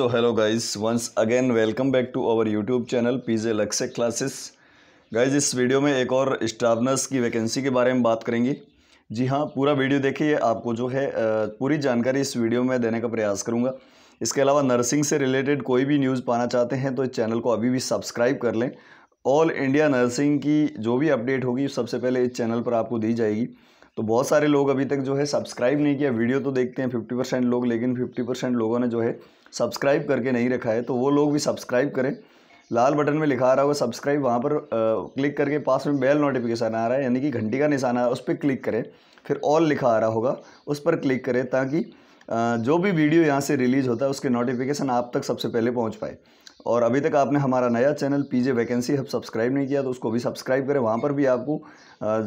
so hello guys once again welcome back to our YouTube channel PJ लक्से classes guys इस video में एक और स्टाफनर्स की वैकेंसी के बारे में बात करेंगे जी हाँ पूरा वीडियो देखिए आपको जो है पूरी जानकारी इस वीडियो में देने का प्रयास करूँगा इसके अलावा नर्सिंग से रिलेटेड कोई भी न्यूज़ पाना चाहते हैं तो इस चैनल को अभी भी सब्सक्राइब कर लें ऑल इंडिया नर्सिंग की जो भी अपडेट होगी सबसे पहले इस चैनल पर आपको दी जाएगी तो बहुत सारे लोग अभी तक जो है सब्सक्राइब नहीं किया वीडियो तो देखते हैं फिफ्टी परसेंट लोग लेकिन फिफ्टी परसेंट लोगों ने जो है सब्सक्राइब करके नहीं रखा है तो वो लोग भी सब्सक्राइब करें लाल बटन में लिखा आ रहा होगा सब्सक्राइब वहाँ पर क्लिक करके पास में बेल नोटिफिकेशन आ रहा है यानी कि घंटी का निशान आ रहा है उस पर क्लिक करें फिर ऑल लिखा आ रहा होगा उस पर क्लिक करें ताकि जो भी वीडियो यहाँ से रिलीज़ होता है उसके नोटिफिकेशन आप तक सबसे पहले पहुँच पाए और अभी तक आपने हमारा नया channel PJ vacancy hub subscribe नहीं किया तो उसको भी सब्सक्राइब करें वहाँ पर भी आपको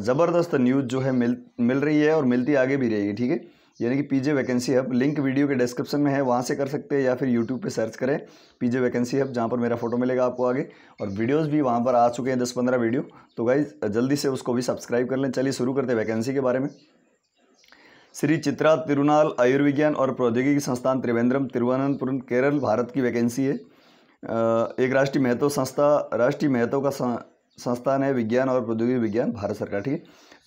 ज़बरदस्त न्यूज़ जो है मिल मिल रही है और मिलती आगे भी रहेगी ठीक है यानी कि PJ vacancy hub link video के डिस्क्रिप्शन में है वहाँ से कर सकते हैं या फिर यूट्यूब पे सर्च करें पीजे वैकेंसी हब जहाँ पर मेरा फोटो मिलेगा आपको आगे और वीडियोज़ भी वहाँ पर आ चुके हैं दस पंद्रह वीडियो तो गाइज जल्दी से उसको भी सब्सक्राइब कर लें चलिए शुरू करते हैं वैकेंसी के बारे में श्री चित्रा तिरुनाल आयुर्विज्ञान और प्रौद्योगिकी संस्थान त्रिवेंद्रम तिरुवनंतपुरम केरल भारत की वैकेंसी है एक राष्ट्रीय महत्व संस्था राष्ट्रीय महत्व का संस्थान है विज्ञान और प्रौद्योगिकी विज्ञान भारत सरकार ठीक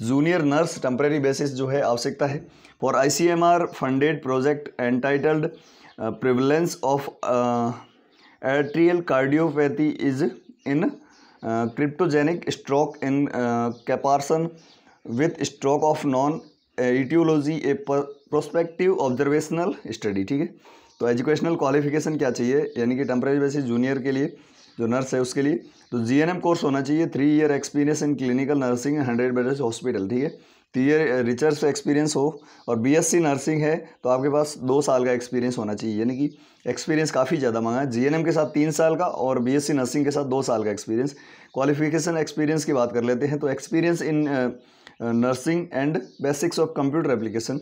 है जूनियर नर्स टेम्प्रेरी बेसिस जो है आवश्यकता है for I funded project entitled prevalence of atrial cardiopathy is in cryptogenic stroke in comparison with stroke of non etiology a prospective observational study ठीक है तो एजुकेशनल क्वालिफिकेशन क्या चाहिए यानी कि टेम्परेरी बेसिस जूनियर के लिए जो नर्स है उसके लिए तो जीएनएम कोर्स होना चाहिए three year experience in clinical nursing hundred bedded hospital ठीक है थ्री ईयर रिसर्च एक्सपीरियंस हो और बीएससी नर्सिंग है तो आपके पास दो साल का एक्सपीरियंस होना चाहिए यानी कि एक्सपीरियंस काफ़ी ज़्यादा मांगा है जीएनएम के साथ तीन साल का और बीएससी नर्सिंग के साथ दो साल का एक्सपीरियंस क्वालिफिकेशन एक्सपीरियंस की बात कर लेते हैं तो experience in nursing and basics of computer application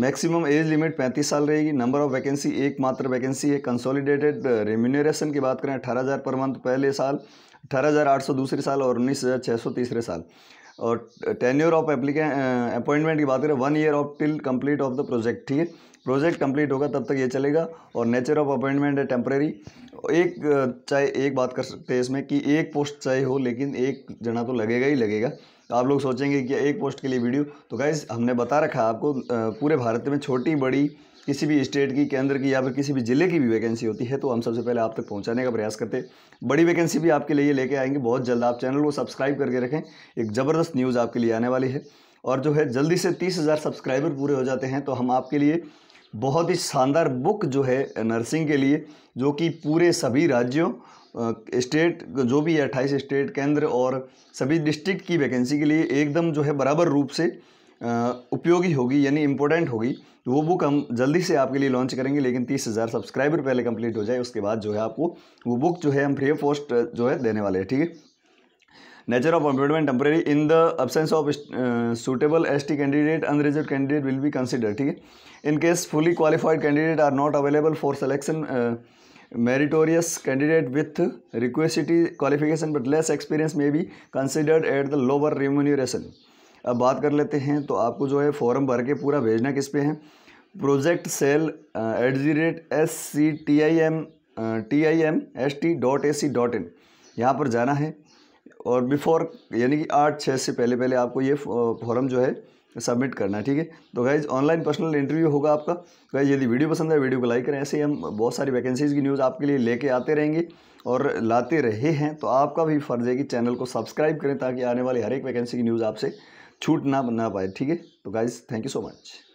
maximum age limit पैंतीस साल रहेगी नंबर ऑफ वैकेंसी एक मात्र वैकेंसी है कंसोलिडेटेड रेम्यूनरेशन uh, की बात करें अठारह हज़ार पर मंथ पहले साल अठारह हज़ार आठ सौ दूसरे साल और उन्नीस हज़ार छः सौ तीसरे साल और ईयर ऑफ एप्लीके अपॉइंटमेंट की बात करें one year of till complete of the project ठीक है प्रोजेक्ट कंप्लीट होगा तब तक ये चलेगा और नेचर ऑफ अपॉइंटमेंट है टेम्प्रेरी एक uh, चाहे एक बात कर सकते हैं इसमें कि एक पोस्ट चाहे हो लेकिन एक जना तो लगेगा ही लगेगा तो आप लोग सोचेंगे कि एक पोस्ट के लिए वीडियो तो गाइज हमने बता रखा आपको पूरे भारत में छोटी बड़ी किसी भी स्टेट की केंद्र की या फिर किसी भी ज़िले की भी वैकेंसी होती है तो हम सबसे पहले आप तक पहुंचाने का प्रयास करते बड़ी वैकेंसी भी आपके लिए लेके आएंगे बहुत जल्द आप चैनल को सब्सक्राइब करके रखें एक ज़बरदस्त न्यूज़ आपके लिए आने वाली है और जो है जल्दी से तीस हज़ार सब्सक्राइबर पूरे हो जाते हैं तो हम आपके लिए बहुत ही शानदार बुक जो है नर्सिंग के लिए जो कि पूरे सभी राज्यों स्टेट जो भी है अट्ठाईस स्टेट केंद्र और सभी डिस्ट्रिक्ट की वैकेंसी के लिए एकदम जो है बराबर रूप से उपयोगी होगी यानी इम्पोर्टेंट होगी तो वो बुक हम जल्दी से आपके लिए लॉन्च करेंगे लेकिन तीस हज़ार सब्सक्राइबर पहले कंप्लीट हो जाए उसके बाद जो है आपको वो बुक जो है हम फ्री ऑफ कॉस्ट जो है देने वाले हैं ठीक है nature of appointment temporary in the absence of suitable T candidate unreserved candidate will be consider ठीक है in case fully qualified candidate are not available for selection meritorious candidate with requisite qualification but less experience may be considered at the lower remuneration अब बात कर लेते हैं तो आपको जो है फॉर्म भर के पूरा भेजना किस पे है project cell at the rate S C T I M T I M S T dot A C dot in यहाँ पर जाना है और बिफोर यानी कि आठ छः से पहले पहले आपको ये फॉर्म जो है सबमिट करना है ठीक है तो गाइज ऑनलाइन पर्सनल इंटरव्यू होगा आपका गाइज यदि वीडियो पसंद है वीडियो को लाइक करें ऐसे ही हम बहुत सारी वैकेंसीज़ की न्यूज़ आपके लिए लेके आते रहेंगे और लाते रहे हैं तो आपका भी फ़र्ज़ है कि चैनल को सब्सक्राइब करें ताकि आने वाली हर एक वैकेंसी की न्यूज़ आपसे छूट ना ना पाए ठीक है तो guys thank you so much